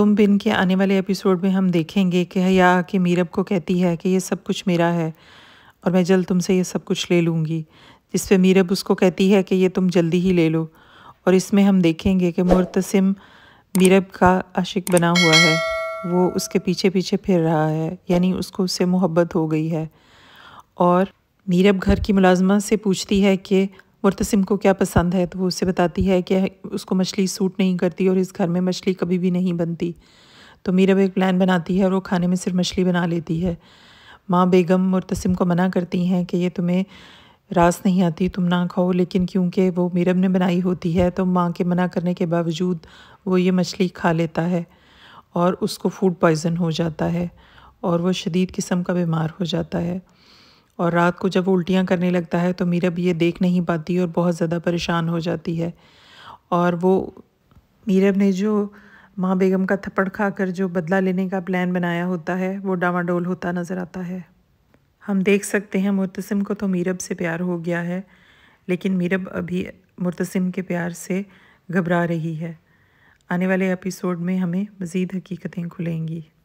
तुम बिन के आने वाले एपिसोड में हम देखेंगे कि हया कि मीरब को कहती है कि ये सब कुछ मेरा है और मैं जल्द तुमसे ये सब कुछ ले लूँगी जिस पर मीरब उसको कहती है कि ये तुम जल्दी ही ले लो और इसमें हम देखेंगे कि मुर्तसिम मीरब का आशिक बना हुआ है वो उसके पीछे पीछे फिर रहा है यानी उसको उससे मोहब्बत हो गई है और मीरब घर की मुलाजमा से पूछती है कि मुर्तसिम को क्या पसंद है तो वो उसे बताती है कि उसको मछली सूट नहीं करती और इस घर में मछली कभी भी नहीं बनती तो मीरा एक प्लान बनाती है और वो खाने में सिर्फ मछली बना लेती है माँ बेगम मुर्तसिम को मना करती हैं कि ये तुम्हें रास नहीं आती तुम ना खाओ लेकिन क्योंकि वो मीरब ने बनाई होती है तो माँ के मना करने के बावजूद वो ये मछली खा लेता है और उसको फूड पॉइज़न हो जाता है और वो शदीद किस्म का बीमार हो जाता है और रात को जब उल्टियाँ करने लगता है तो मीरब ये देख नहीं पाती और बहुत ज़्यादा परेशान हो जाती है और वो मीरब ने जो माँ बेगम का थप्पड़ खाकर जो बदला लेने का प्लान बनाया होता है वो डावाडोल होता नज़र आता है हम देख सकते हैं मुतसम को तो मीरब से प्यार हो गया है लेकिन मीरब अभी मुतसम के प्यार से घबरा रही है आने वाले एपिसोड में हमें मज़ीद हकीकतें खुलेंगी